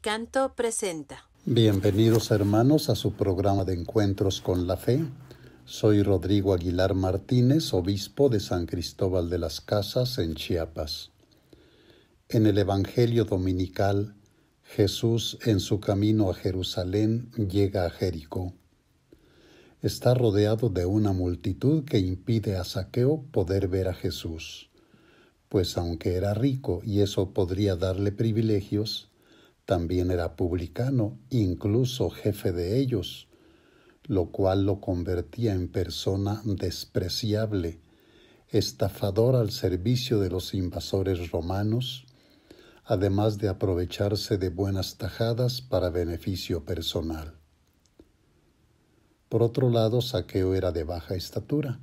Canto presenta. Bienvenidos hermanos a su programa de encuentros con la fe. Soy Rodrigo Aguilar Martínez, obispo de San Cristóbal de las Casas en Chiapas. En el Evangelio Dominical, Jesús en su camino a Jerusalén llega a Jericó. Está rodeado de una multitud que impide a Saqueo poder ver a Jesús, pues aunque era rico y eso podría darle privilegios, también era publicano, incluso jefe de ellos, lo cual lo convertía en persona despreciable, estafador al servicio de los invasores romanos, además de aprovecharse de buenas tajadas para beneficio personal. Por otro lado, Saqueo era de baja estatura,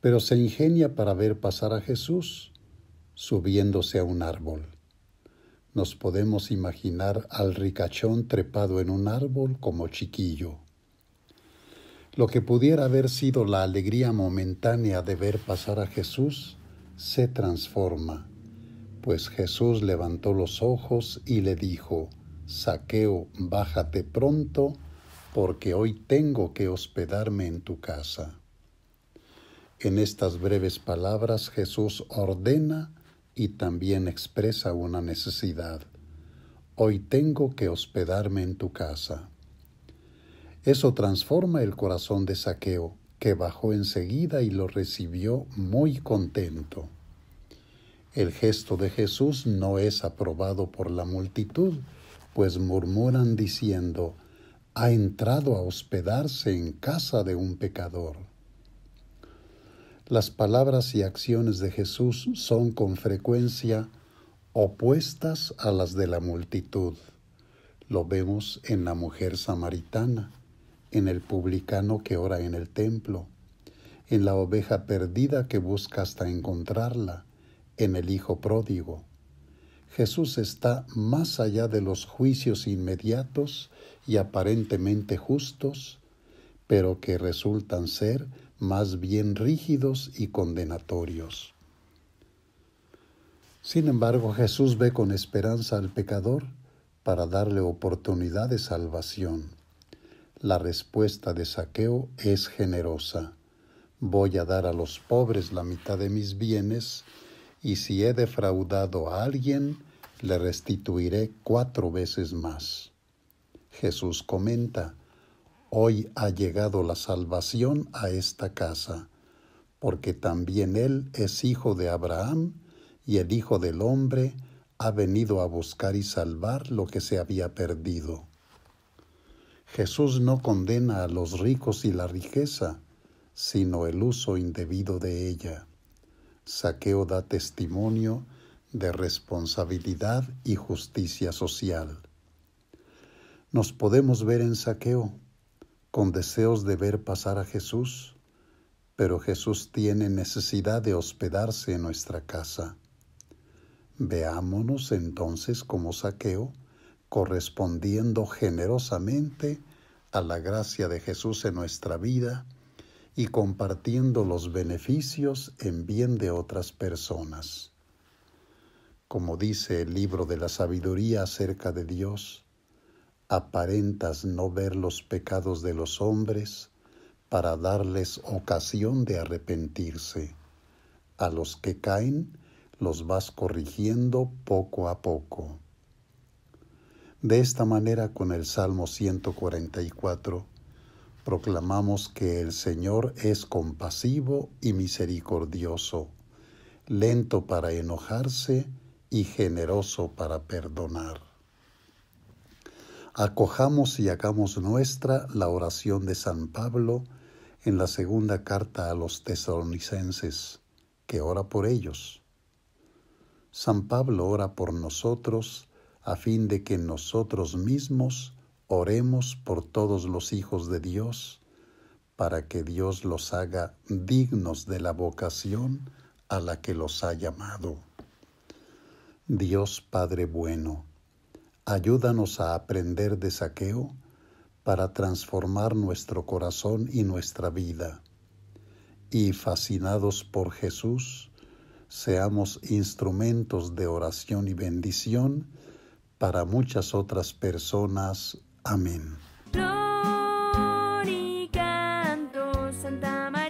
pero se ingenia para ver pasar a Jesús subiéndose a un árbol. Nos podemos imaginar al ricachón trepado en un árbol como chiquillo. Lo que pudiera haber sido la alegría momentánea de ver pasar a Jesús se transforma, pues Jesús levantó los ojos y le dijo, Saqueo, bájate pronto, porque hoy tengo que hospedarme en tu casa. En estas breves palabras Jesús ordena y también expresa una necesidad. Hoy tengo que hospedarme en tu casa. Eso transforma el corazón de Saqueo, que bajó enseguida y lo recibió muy contento. El gesto de Jesús no es aprobado por la multitud, pues murmuran diciendo, ha entrado a hospedarse en casa de un pecador las palabras y acciones de Jesús son con frecuencia opuestas a las de la multitud. Lo vemos en la mujer samaritana, en el publicano que ora en el templo, en la oveja perdida que busca hasta encontrarla, en el hijo pródigo. Jesús está más allá de los juicios inmediatos y aparentemente justos, pero que resultan ser más bien rígidos y condenatorios. Sin embargo, Jesús ve con esperanza al pecador para darle oportunidad de salvación. La respuesta de Saqueo es generosa. Voy a dar a los pobres la mitad de mis bienes, y si he defraudado a alguien, le restituiré cuatro veces más. Jesús comenta, Hoy ha llegado la salvación a esta casa, porque también Él es hijo de Abraham, y el Hijo del Hombre ha venido a buscar y salvar lo que se había perdido. Jesús no condena a los ricos y la riqueza, sino el uso indebido de ella. Saqueo da testimonio de responsabilidad y justicia social. Nos podemos ver en Saqueo con deseos de ver pasar a Jesús, pero Jesús tiene necesidad de hospedarse en nuestra casa. Veámonos entonces como saqueo, correspondiendo generosamente a la gracia de Jesús en nuestra vida y compartiendo los beneficios en bien de otras personas. Como dice el libro de la sabiduría acerca de Dios, aparentas no ver los pecados de los hombres para darles ocasión de arrepentirse. A los que caen los vas corrigiendo poco a poco. De esta manera con el Salmo 144 proclamamos que el Señor es compasivo y misericordioso, lento para enojarse y generoso para perdonar acojamos y hagamos nuestra la oración de San Pablo en la segunda carta a los tesalonicenses, que ora por ellos. San Pablo ora por nosotros a fin de que nosotros mismos oremos por todos los hijos de Dios, para que Dios los haga dignos de la vocación a la que los ha llamado. Dios Padre bueno, Ayúdanos a aprender de saqueo para transformar nuestro corazón y nuestra vida. Y fascinados por Jesús, seamos instrumentos de oración y bendición para muchas otras personas. Amén. Santa